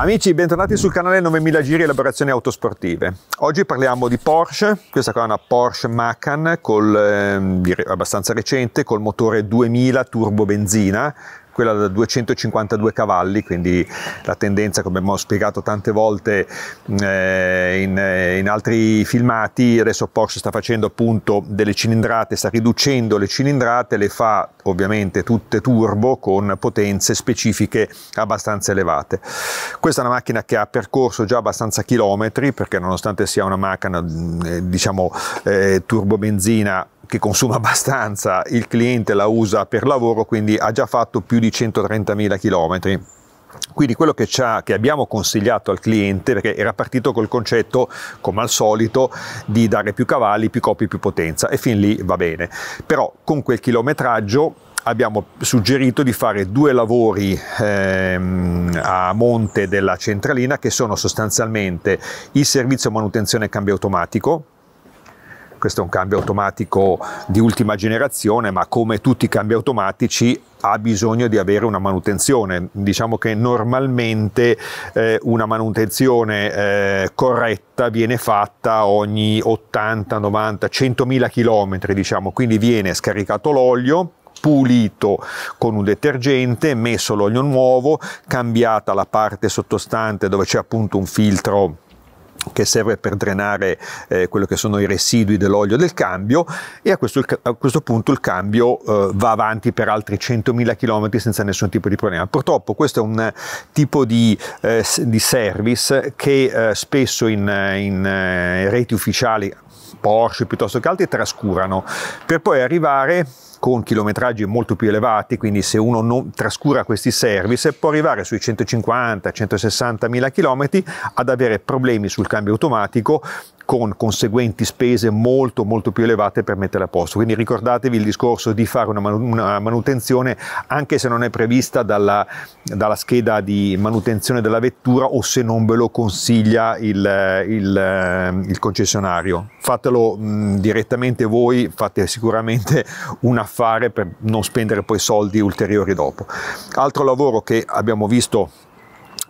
Amici, bentornati sul canale 9000 Giri Elaborazioni Autosportive. Oggi parliamo di Porsche, questa qua è una Porsche Macan col, eh, abbastanza recente, col motore 2000 turbo benzina, quella da 252 cavalli, quindi la tendenza, come abbiamo spiegato tante volte mm, eh, in, eh, in, altri filmati, adesso Porsche sta facendo appunto delle cilindrate, sta riducendo le cilindrate, le fa ovviamente tutte turbo con potenze specifiche abbastanza elevate. Questa è una macchina che ha percorso già abbastanza chilometri, perché nonostante sia una macchina mm, eh, diciamo eh, turbo benzina che consuma abbastanza, il cliente la usa per lavoro, quindi ha già fatto più di 130.000 km. Quindi quello che, che, abbiamo consigliato al cliente, perché era partito col concetto, come al solito, di dare più cavalli, più coppie, più potenza, e fin lì va bene. Però con quel chilometraggio abbiamo suggerito di fare due lavori ehm, a monte della centralina, che sono sostanzialmente il servizio manutenzione e cambio automatico, questo è un cambio automatico di ultima generazione, ma come tutti i cambi automatici ha bisogno di avere una manutenzione. Diciamo che normalmente eh, una manutenzione eh, corretta viene fatta ogni 80, 90, 100.000 km, diciamo, quindi viene scaricato l'olio, pulito con un detergente, messo l'olio nuovo, cambiata la parte sottostante dove c'è appunto un filtro che serve per drenare eh, quello che sono i residui dell'olio del cambio e a questo, a questo punto il cambio eh, va avanti per altri 100.000 km senza nessun tipo di problema. Purtroppo questo è un tipo di, eh, di service che eh, spesso in, in eh, reti ufficiali Porsche piuttosto che altri trascurano per poi arrivare con chilometraggi molto più elevati, quindi se uno non trascura questi service può arrivare sui 150-160 mila chilometri ad avere problemi sul cambio automatico con conseguenti spese molto molto più elevate per mettere a posto. Quindi ricordatevi il discorso di fare una, man- una manutenzione anche se non è prevista dalla, dalla, scheda di manutenzione della vettura o se non ve lo consiglia il, il, ehm, il concessionario. Fatelo mh, direttamente voi, fate sicuramente un affare per non spendere poi soldi ulteriori dopo. Altro lavoro che abbiamo visto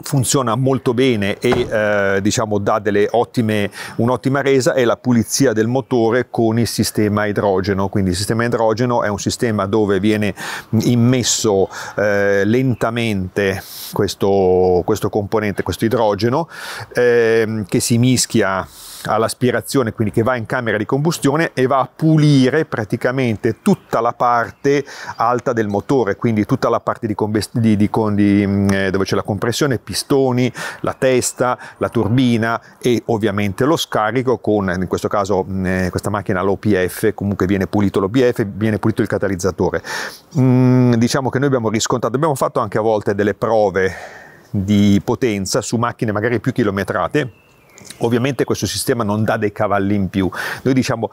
funziona molto bene e eh, diciamo dà ottime, un'ottima resa è la pulizia del motore con il sistema idrogeno quindi il sistema idrogeno è un sistema dove viene immesso eh, lentamente questo, questo, componente questo idrogeno eh, che si mischia all'aspirazione, quindi che va in camera di combustione e va a pulire praticamente tutta la parte alta del motore, quindi tutta la parte di, di, di, di mm, eh, dove c'è la compressione pistoni, la testa, la turbina e ovviamente lo scarico con, in questo caso mh, mm, eh, questa macchina l'OPF, comunque viene pulito l'OPF, viene pulito il catalizzatore. Mm, diciamo che noi abbiamo riscontrato, abbiamo fatto anche a volte delle prove di potenza su macchine magari più chilometrate Ovviamente questo sistema non dà dei cavalli in più, noi diciamo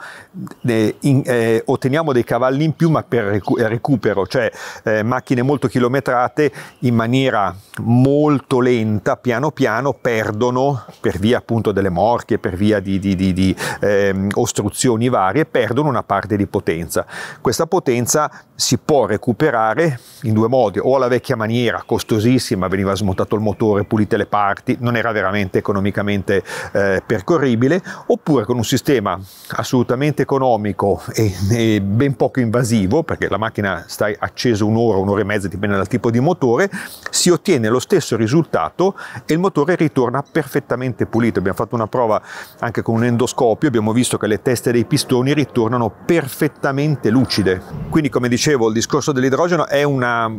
eh, in, eh, otteniamo dei cavalli in più ma per recu- recupero, cioè eh, macchine molto chilometrate in maniera molto lenta, piano piano perdono per via appunto delle morchie, per via di, di, di, di ehm, ostruzioni varie, perdono una parte di potenza. Questa potenza si può recuperare in due modi, o alla vecchia maniera, costosissima, veniva smontato il motore, pulite le parti, non era veramente economicamente eh, percorribile, oppure con un sistema assolutamente economico e, e, ben poco invasivo, perché la macchina sta accesa un'ora, un'ora e mezza, dipende dal tipo di motore, si ottiene lo stesso risultato e il motore ritorna perfettamente pulito. Abbiamo fatto una prova anche con un endoscopio, abbiamo visto che le teste dei pistoni ritornano perfettamente lucide. Quindi come dicevo, il discorso dell'idrogeno è una,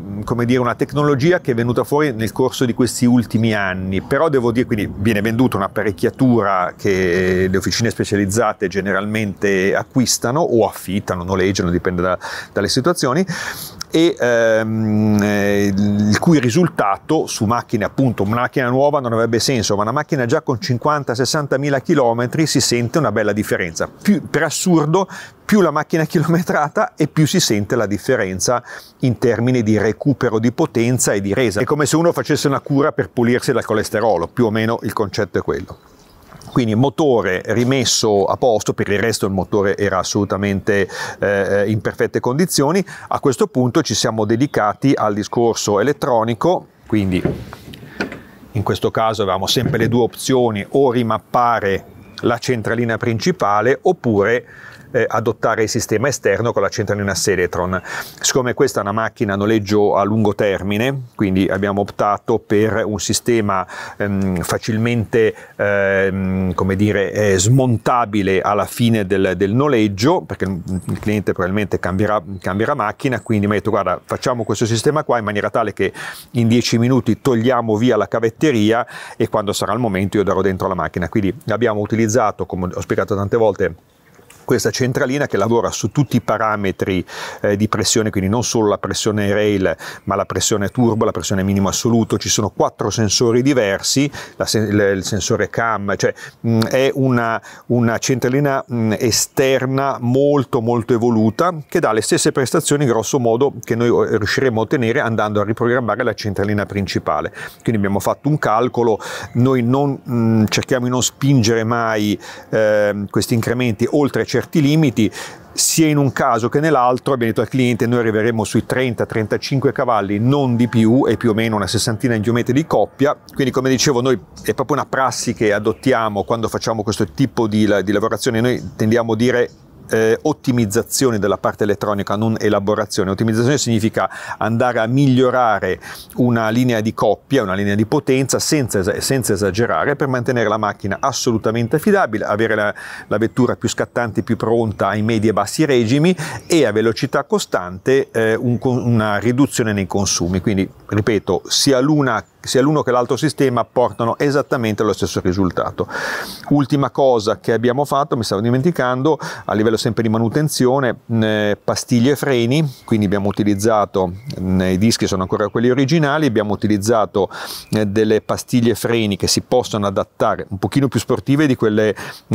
dire, una tecnologia che è venuta fuori nel corso di questi ultimi anni, però devo dire, quindi viene venduto un parecchia apparecchiatura che le officine specializzate generalmente acquistano o affittano, noleggiano, dipende da, dalle situazioni, e ehm, eh, il cui risultato su macchine, appunto, una macchina nuova non avrebbe senso, ma una macchina già con 50-60 mila chilometri si sente una bella differenza. Più, per assurdo, più la macchina è chilometrata e più si sente la differenza in termini di recupero di potenza e di resa. È come se uno facesse una cura per pulirsi dal colesterolo, più o meno il concetto è quello. Quindi motore rimesso a posto, per il resto il motore era assolutamente eh, in perfette condizioni. A questo punto ci siamo dedicati al discorso elettronico, quindi in questo caso avevamo sempre le due opzioni, o rimappare la centralina principale oppure eh, adottare il sistema esterno con la centralina Seletron. Siccome questa è una macchina a noleggio a lungo termine, quindi abbiamo optato per un sistema ehm, facilmente ehm, come dire, eh, smontabile alla fine del, del, noleggio, perché il cliente probabilmente cambierà, cambierà macchina, quindi mi ha detto guarda facciamo questo sistema qua in maniera tale che in 10 minuti togliamo via la cavetteria e quando sarà il momento io darò dentro la macchina. Quindi abbiamo utilizzato, come ho spiegato tante volte, questa centralina che lavora su tutti i parametri eh, di pressione, quindi non solo la pressione rail, ma la pressione turbo, la pressione minimo assoluto, ci sono quattro sensori diversi, sen il sensore cam, cioè mh, mm, è una, una centralina mh, mm, esterna molto molto evoluta che dà le stesse prestazioni grosso modo che noi eh, riusciremo a ottenere andando a riprogrammare la centralina principale. Quindi abbiamo fatto un calcolo, noi non, mh, mm, cerchiamo di non spingere mai eh, questi incrementi oltre 100 certi limiti, sia in un caso che nell'altro abbiamo detto al cliente noi arriveremo sui 30-35 cavalli, non di più, e più o meno una sessantina in geometri di coppia, quindi come dicevo noi è proprio una prassi che adottiamo quando facciamo questo tipo di, di lavorazione, noi tendiamo a dire eh, ottimizzazione della parte elettronica, non elaborazione. Ottimizzazione significa andare a migliorare una linea di coppia, una linea di potenza senza, senza esagerare per mantenere la macchina assolutamente affidabile, avere la, la, vettura più scattante, più pronta ai medi e bassi regimi e a velocità costante eh, un, una riduzione nei consumi. Quindi ripeto, sia, sia l'uno che l'altro sistema portano esattamente lo stesso risultato. Ultima cosa che abbiamo fatto, mi stavo dimenticando, a livello sempre di manutenzione, eh, pastiglie e freni, quindi abbiamo utilizzato, eh, i dischi sono ancora quelli originali, abbiamo utilizzato eh, delle pastiglie e freni che si possono adattare, un pochino più sportive di quelle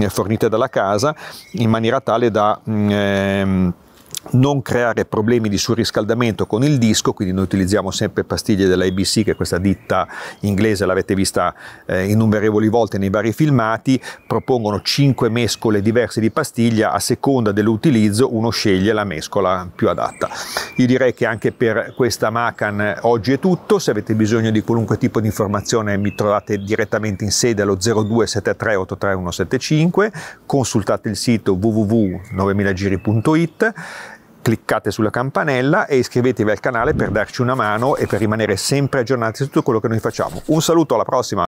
fornite dalla casa, in maniera tale da... Ehm, non creare problemi di surriscaldamento con il disco, quindi noi utilizziamo sempre pastiglie dell'ABC, che è questa ditta inglese, l'avete vista eh, innumerevoli volte nei vari filmati, propongono 5 mescole diverse di pastiglia, a seconda dell'utilizzo uno sceglie la mescola più adatta. Io direi che anche per questa Macan oggi è tutto, se avete bisogno di qualunque tipo di informazione mi trovate direttamente in sede allo 0273 consultate il sito www.9000giri.it cliccate sulla campanella e iscrivetevi al canale per darci una mano e per rimanere sempre aggiornati su tutto quello che noi facciamo. Un saluto, alla prossima!